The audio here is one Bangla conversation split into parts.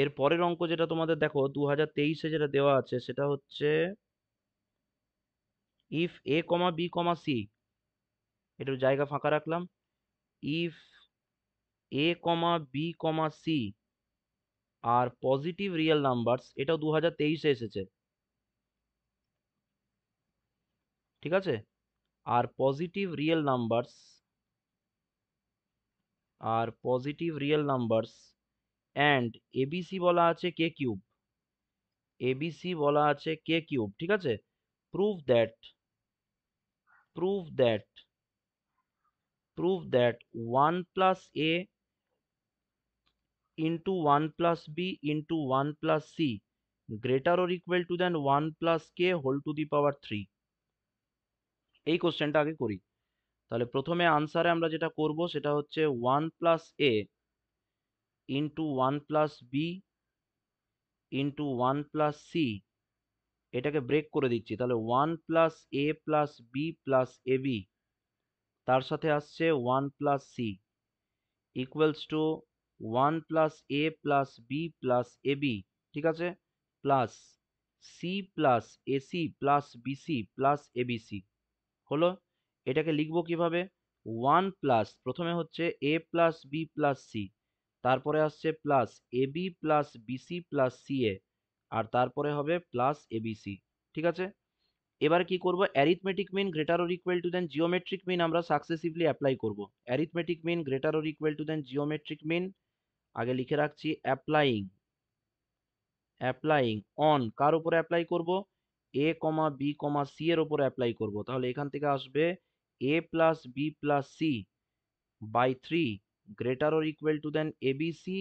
এর পরের অঙ্ক যেটা তোমাদের দেখো দু হাজার তেইশে যেটা দেওয়া আছে সেটা হচ্ছে if A comma B comma C একটু জায়গা ফাঁকা রাখলাম if A comma B comma C আর পজিটিভ রিয়েল নাম্বারস এটাও দু হাজার তেইশে এসেছে ঠিক আছে আর পজিটিভ রিয়েল নাম্বারস আর পজিটিভ রিয়েল নাম্বারস অ্যান্ড এবিসি বলা আছে কে কিউব এবিসি বলা আছে কে কিউব ঠিক আছে prove that prove that prove that one plus A into one plus B into one plus C greater or equal to than one plus K whole to the power three এই কোশ্চেনটা আগে করি তাহলে প্রথমে আনসারে আমরা যেটা করব সেটা হচ্ছে one plus A into one plus B into one plus C এটাকে ব্রেক করে দিচ্ছি তাহলে one plus A plus B plus A B তার সাথে আসছে one plus C equals to one plus A plus B plus A B ঠিক আছে plus C plus A C plus B C plus A B C হলো এটাকে লিখবো কিভাবে ওয়ান প্লাস প্রথমে হচ্ছে A plus B plus C তারপরে আসছে plus AB plus BC plus CA আর তারপরে হবে প্লাস এবিসি ঠিক আছে এবার কি করব arithmetic mean greater or equal to than geometric mean আমরা সাকসেসিভলি অ্যাপ্লাই করব arithmetic mean greater or equal to than geometric mean আগে লিখে রাখছি অ্যাপ্লাইং অ্যাপ্লাইং অন কার উপরে অ্যাপ্লাই করব এ কমা বি কমা সি এর উপরে অ্যাপ্লাই করব তাহলে এখান থেকে আসবে A plus B plus C by three greater or equal to than ABC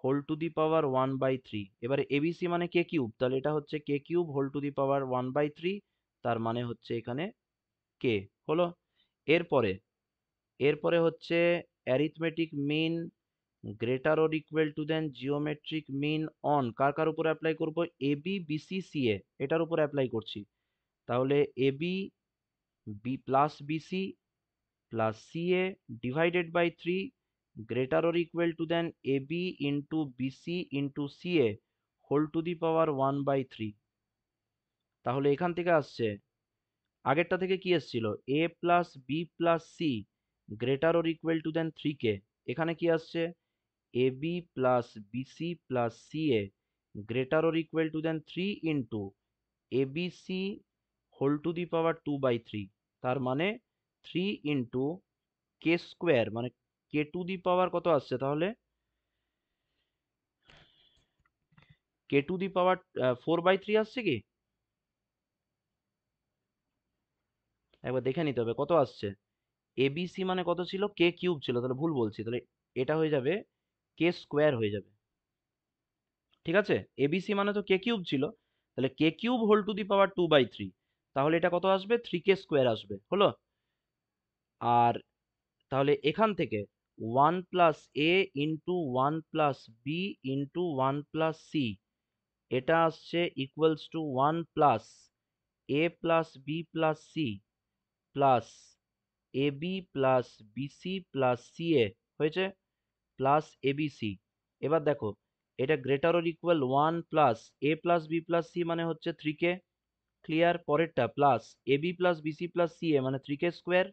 whole to the power one by three এবারে এবিসি মানে কে কিউব তাহলে এটা হচ্ছে K cube whole to the power one by three তার মানে হচ্ছে এখানে কে হলো এরপরে এরপরে হচ্ছে arithmetic mean greater or equal to than geometric mean on কার কার উপর অ্যাপ্লাই করবো এবি বিসি এ এটার উপর অ্যাপ্লাই করছি তাহলে AB B plus BC plus C A divided by three greater or equal to than AB into BC into CA whole to the power one by three তাহলে এখান থেকে আসছে আগেরটা থেকে কি এসছিল A plus B plus C greater or equal to then three K এখানে কি আসছে A B plus BC plus C A greater or equal to then three into A B C whole to the power two by three তার মানে থ্রি ইন্টু কে স্কোয়ার মানে কে টু দি পাওয়ার কত আসছে তাহলে K to the power four by three আসছে কি একবার দেখে নিতে হবে কত আসছে এবিসি মানে কত ছিল কে কিউব ছিল তাহলে ভুল বলছি তাহলে এটা হয়ে যাবে কে স্কোয়ার হয়ে যাবে ঠিক আছে এবিসি মানে তো কে কিউব ছিল তাহলে K cube whole to the power two by three তাহলে এটা কত আসবে থ্রি কে স্কোয়ার আসবে হলো আর তাহলে এখান থেকে one plus A into one plus B into one plus C এটা আসছে equals to one plus A plus B plus C plus A B plus BC plus C A হয়েছে প্লাস এ বি সি এবার দেখো এটা greater or equal one plus A plus B plus C মানে হচ্ছে থ্রি কে ক্লিয়ার পরেরটা plus A B plus BC plus C A মানে three K square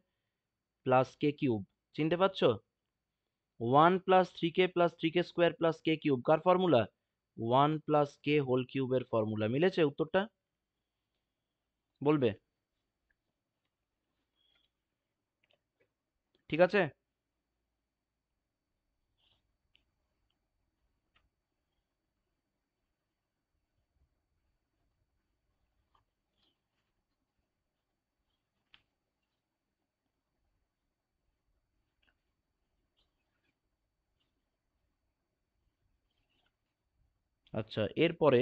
plus K cube চিনতে পারছো 1+3k+3k2+k3 কার ফর্মুলা 1+k হোল কিউবের ফর্মুলা মিলেছে উত্তরটা বলবে ঠিক আছে আচ্ছা এরপরে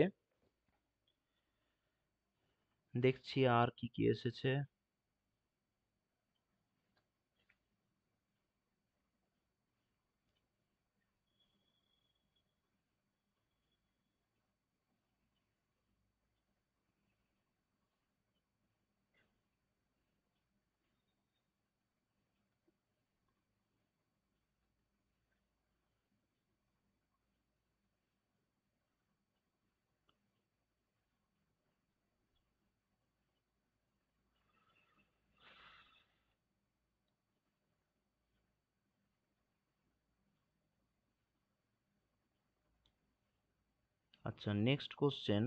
দেখছি আর কি কি এসেছে আচ্ছা next question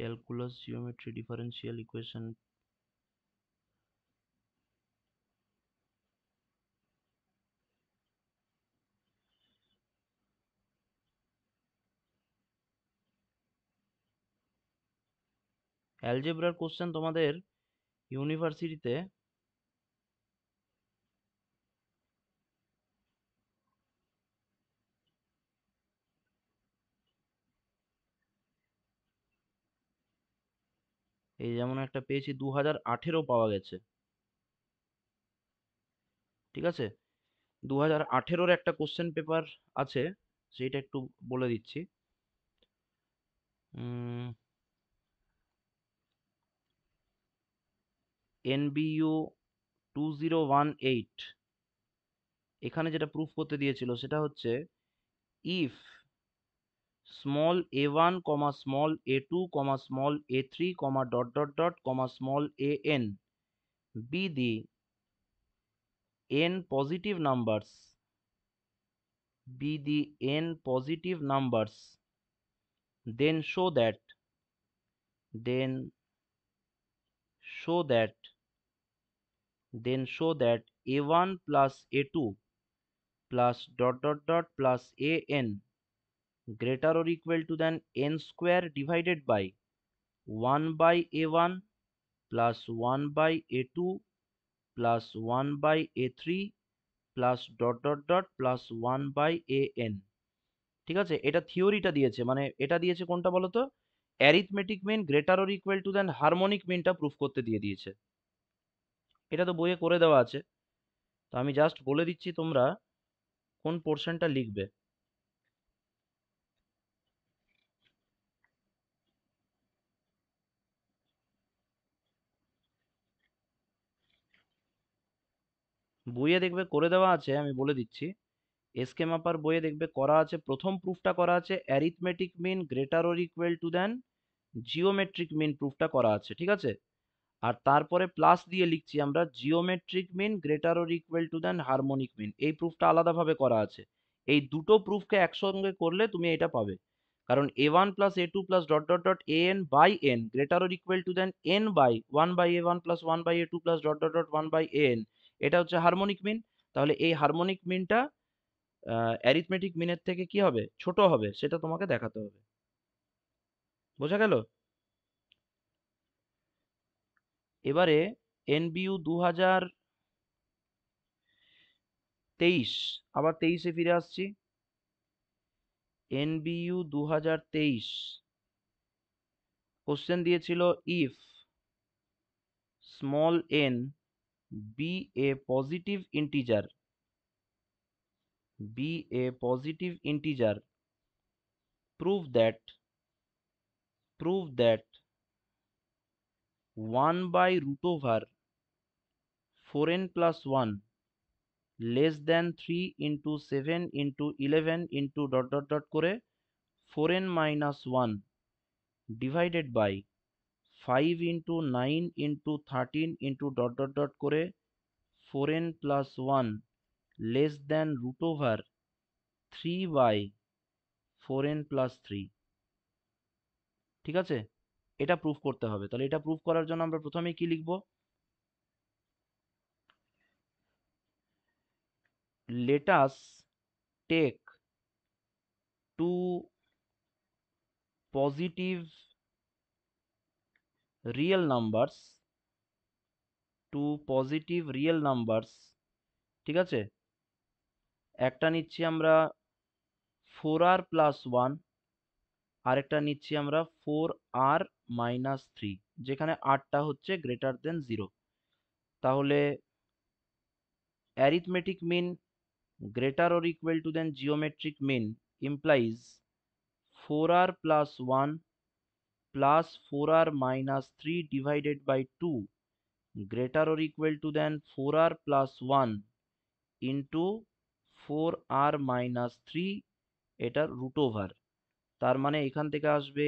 Calculus geometry differential equation অ্যালজেব্রার কোশ্চেন তোমাদের ইউনিভার্সিটিতে এই যেমন একটা পেয়েছি দু হাজার আঠেরো পাওয়া গেছে ঠিক আছে দু হাজার আঠেরোর একটা কোশ্চেন পেপার আছে সেইটা একটু বলে দিচ্ছি NBU two zero one eight এখানে যেটা প্রুফ করতে দিয়েছিল সেটা হচ্ছে if small a1 comma small a2 comma small a3 comma dot dot dot comma small an be the n positive numbers be the n positive numbers then show that then show that then show that a1 plus a2 plus dot dot dot plus an greater or equal to than n square divided by 1 by a1 plus 1 by a2 plus 1 by a3 plus dot dot dot plus one by A N ঠিক আছে এটা থিওরিটা দিয়েছে মানে এটা দিয়েছে কোনটা বলো তো arithmetic mean greater or equal to than harmonic মিনটা প্রুফ করতে দিয়ে দিয়েছে এটা তো বইয়ে করে দেওয়া আছে তো আমি জাস্ট বলে দিচ্ছি তোমরা কোন পোর্শনটা লিখবে বইয়ে দেখবে করে দেওয়া আছে আমি বলে দিচ্ছি এসকে মাপার বইয়ে দেখবে করা আছে প্রথম প্রুফটা করা আছে arithmetic mean greater or equal to than geometric mean প্রুফটা করা আছে ঠিক আছে আর তারপরে প্লাস দিয়ে লিখছি আমরা geometric mean greater or equal to than harmonic mean এই প্রুফটা আলাদাভাবে করা আছে এই দুটো প্রুফকে একসঙ্গে করলে তুমি এটা পাবে কারণ A one plus A two plus dot dot dot A N by N greater or equal to than N by one by A one plus one by A two plus dot dot dot one by N এটা হচ্ছে হারমোনিক মিন তাহলে এই হারমোনিক মিনটা অ্যারিথমেটিক মিনের থেকে কি হবে ছোট হবে সেটা তোমাকে দেখাতে হবে বোঝা গেল এবারে এনবিউ দু হাজার তেইশ আবার তেইশে ফিরে আসছি এনবিউ দু হাজার তেইশ কোশ্চেন দিয়েছিল if small N be a positive integer be a positive integer prove that prove that 1 by root over 4n plus 1 less than 3 into 7 into 11 into dot dot dot kore 4n minus 1 divided by five into nine into thirteen into dot dot dot করে four N plus one less than root over three by four N plus three ঠিক আছে এটা প্রুফ করতে হবে তাহলে এটা প্রুফ করার জন্য আমরা প্রথমে কি লিখব let us take two positive real numbers to positive real numbers ঠিক আছে একটা নিচ্ছি আমরা ফোর আর প্লাস ওয়ান আরেকটা নিচ্ছি আমরা ফোর আর মাইনাস থ্রি যেখানে আটটা হচ্ছে গ্রেটার দেন জিরো তাহলে arithmetic mean greater or equal to than geometric mean implies 4r plus 1 plus 4r minus 3 divided by 2 greater or equal to than 4r plus 1 into 4r minus 3 এটার root over তার মানে এখান থেকে আসবে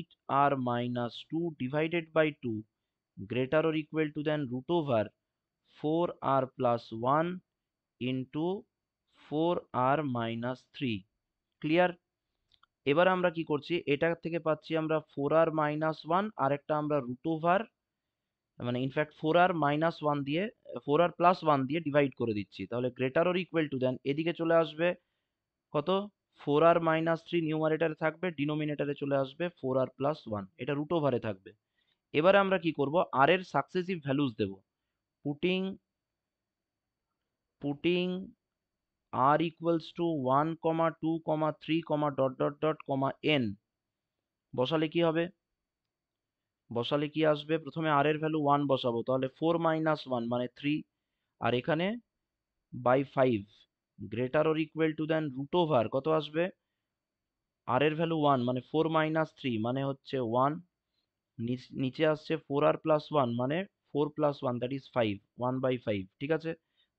8r minus 2 divided by 2 greater or equal to than root over 4r plus 1 into 4r minus 3 clear এবার আমরা কি করছি এটা থেকে পাচ্ছি আমরা ফোর আর মাইনাস ওয়ান আরেকটা আমরা রুট ওভার মানে in fact four R minus one দিয়ে ফোর আর প্লাস ওয়ান দিয়ে ডিভাইড করে দিচ্ছি তাহলে greater or equal to than এদিকে চলে আসবে কত ফোর আর মাইনাস থ্রি নিউমারেটারে থাকবে ডিনোমিনেটারে চলে আসবে ফোর আর প্লাস ওয়ান এটা রুট ওভারে থাকবে এবারে আমরা কি করব আর এর সাকসেসিভ ভ্যালুস দেব putting putting r equals to 1 comma 2 comma 3 comma dot dot dot comma n বসালে কি হবে বসালে কি আসবে প্রথমে r এর ভ্যালু 1 বসাবো তাহলে 4 মাইনাস 1 মানে 3 আর এখানে by 5 greater or equal to then root over কত আসবে r এর ভ্যালু 1 মানে 4 মাইনাস 3 মানে হচ্ছে 1 নিচে আসছে আর প্লাস 1 মানে 4 প্লাস 1 দ্যাট ইজ 5 1 বাই 5 ঠিক আছে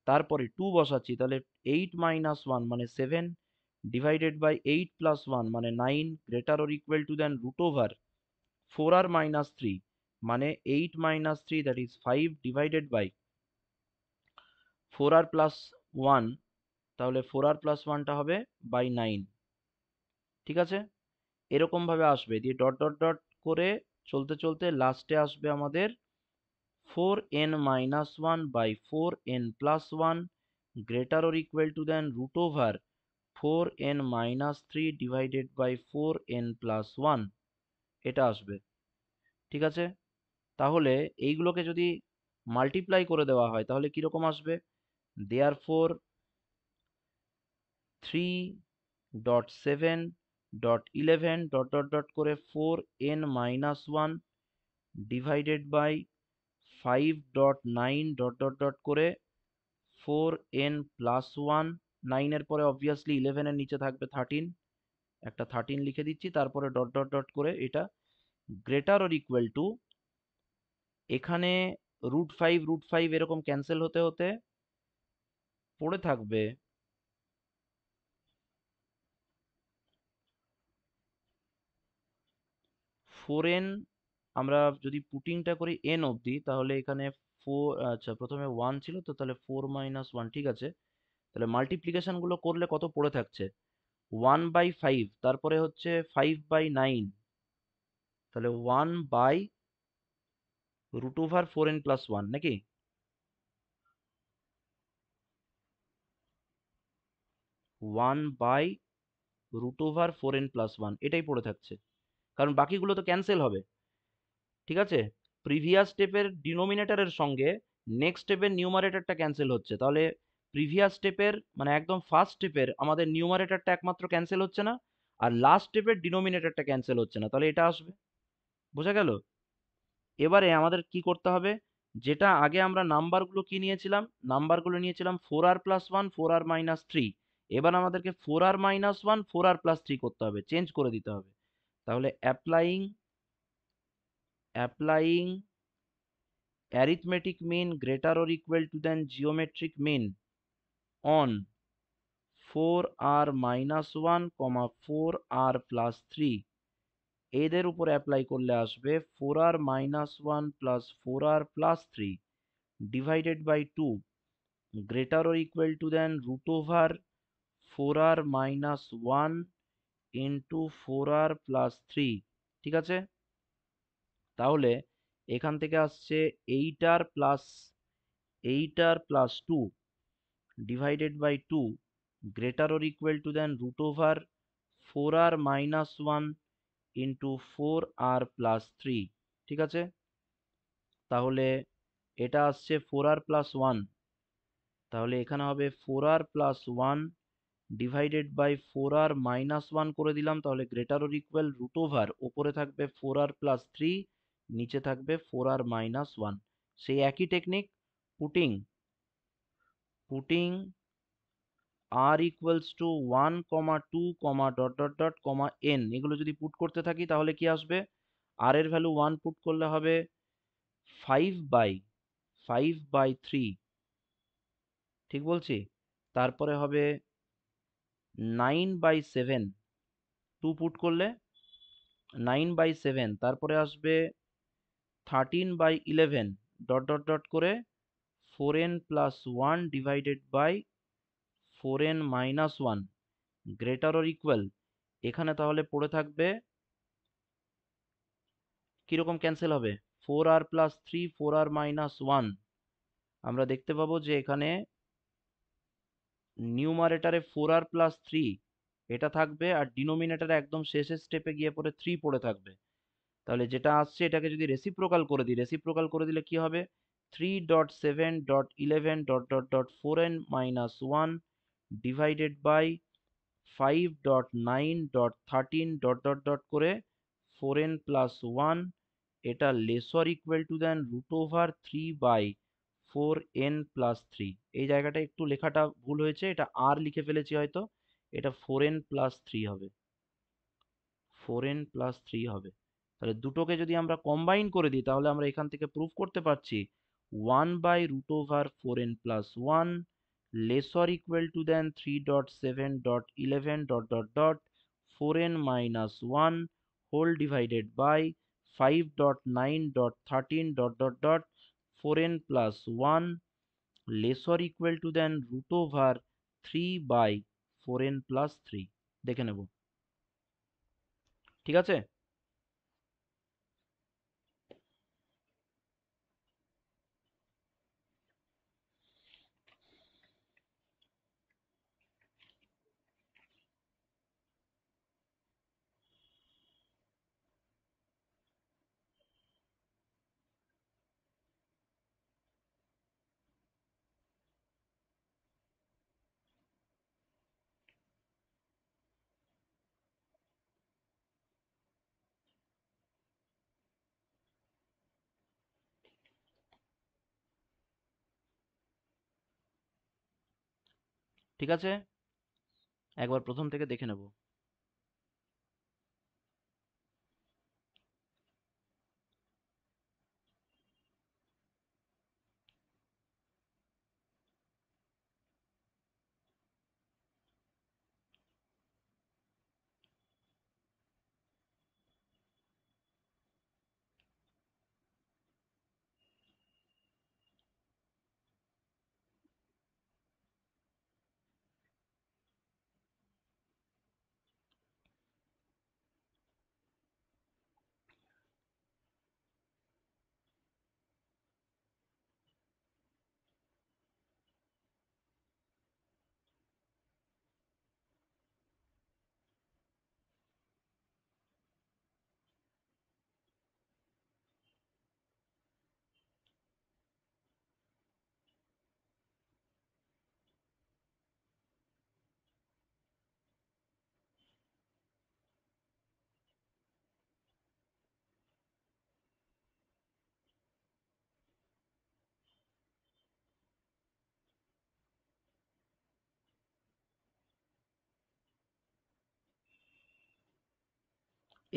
তারপরে টু বসাচ্ছি তাহলে এইট মাইনাস ওয়ান মানে seven divided by eight plus one মানে nine greater or equal to then root over four R minus three মানে eight minus three that is five divided by four R plus one তাহলে ফোর আর প্লাস ওয়ানটা হবে বাই নাইন ঠিক আছে এরকমভাবে আসবে দিয়ে ডট ডট ডট করে চলতে চলতে লাস্টে আসবে আমাদের 4 n minus 1 by 4 n plus 1 greater or equal to than root over 4 n minus 3 divided by 4 n plus 1 এটা আসবে ঠিক আছে তাহলে এইগুলোকে যদি মাল্টিপ্লাই করে দেওয়া হয় তাহলে কীরকম আসবে there four three dot seven dot eleven dot dot dot করে four N minus one divided by five dot nine dot dot dot করে ফোর এন প্লাস ওয়ান নাইনের পরে অবভিয়াসলি ইলেভেনের নিচে থাকবে থার্টিন একটা থার্টিন লিখে দিচ্ছি তারপরে ডট ডট ডট করে এটা গ্রেটার অর ইকুয়াল টু এখানে রুট ফাইভ রুট ফাইভ এরকম ক্যান্সেল হতে হতে পড়ে থাকবে ফোর এন আমরা যদি পুটিংটা করি এন অবধি তাহলে এখানে ফোর আচ্ছা প্রথমে ওয়ান ছিল তো তাহলে ফোর মাইনাস ওয়ান ঠিক আছে তাহলে মাল্টিপ্লিকেশানগুলো করলে কত পড়ে থাকছে ওয়ান বাই ফাইভ তারপরে হচ্ছে ফাইভ বাই নাইন তাহলে one by root over four N plus one নাকি one by root over four N plus one এটাই পড়ে থাকছে কারণ বাকিগুলো তো ক্যান্সেল হবে ঠিক আছে প্রিভিয়াস স্টেপের ডিনোমিনেটারের সঙ্গে নেক্সট স্টেপের নিউমারেটারটা ক্যান্সেল হচ্ছে তাহলে প্রিভিয়াস স্টেপের মানে একদম ফার্স্ট স্টেপের আমাদের নিউমারেটারটা একমাত্র ক্যান্সেল হচ্ছে না আর লাস্ট স্টেপের ডিনোমিনেটারটা ক্যান্সেল হচ্ছে না তাহলে এটা আসবে বোঝা গেল এবারে আমাদের কি করতে হবে যেটা আগে আমরা নাম্বারগুলো কি নিয়েছিলাম নাম্বারগুলো নিয়েছিলাম four R plus one four R minus three এবার আমাদেরকে four R minus one four R plus three করতে হবে চেঞ্জ করে দিতে হবে তাহলে applying applying arithmetic mean greater or equal to than geometric mean on 4r minus 1 comma 4r plus 3 এদের উপর অ্যাপ্লাই করলে আসবে 4r minus 1 plus 4r plus 3 divided by 2 greater or equal to than root over 4r minus 1 into 4r plus 3 ঠিক আছে তাহলে এখান থেকে আসছে এইটার প্লাস এইটার plus two divided by two greater or equal to then root over four R minus one into four R plus three ঠিক আছে তাহলে এটা আসছে ফোর আর প্লাস ওয়ান তাহলে এখানে হবে four R plus one divided by four R minus one করে দিলাম তাহলে greater or equal root over ওপরে থাকবে ফোর আর প্লাস থ্রি নিচে থাকবে ফোর আর মাইনাস ওয়ান সেই একই technique putting putting R equals to one comma two comma dot dot dot comma N এগুলো যদি পুট করতে থাকি তাহলে কি আসবে আর এর ভ্যালু ওয়ান পুট করলে হবে five by five by three ঠিক বলছি তারপরে হবে nine by seven two put করলে নাইন বাই সেভেন তারপরে আসবে thirteen by eleven dot dot dot করে four N plus one divided by four N minus one greater or equal এখানে তাহলে পড়ে থাকবে কীরকম ক্যান্সেল হবে four R plus three four R minus one আমরা দেখতে পাবো যে এখানে নিউমারেটারে ফোর আর প্লাস থ্রি এটা থাকবে আর ডিনোমিনেটারে একদম শেষের স্টেপে গিয়ে পরে থ্রি পড়ে থাকবে তাহলে যেটা আসছে এটাকে যদি রেসিপ্রোকাল করে দিই রেসিপ্রোকাল করে দিলে কি হবে three dot seven dot eleven dot dot dot four N minus one divided by five dot nine dot thirteen dot dot dot করে ফোর এন প্লাস ওয়ান এটা lesser equal to then root over three by four N plus three এই জায়গাটা একটু লেখাটা ভুল হয়েছে এটা আর লিখে ফেলেছি হয়তো এটা ফোর এন প্লাস থ্রি হবে ফোর এন প্লাস থ্রি হবে তাহলে দুটোকে যদি আমরা কম্বাইন করে দিই তাহলে আমরা এখান থেকে প্রুফ করতে পারছি one by root over four N plus one lesser equal to then three dot seven dot eleven dot dot dot four N minus one whole divided by five dot nine dot thirteen dot dot dot four N plus one lesser equal to then root over three by four N plus three দেখে নেব ঠিক আছে ঠিক আছে একবার প্রথম থেকে দেখে নেব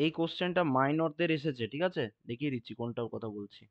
এই কোশ্চেনটা মাইনরদের এসেছে ঠিক আছে দেখিয়ে দিচ্ছি কোনটার কথা বলছি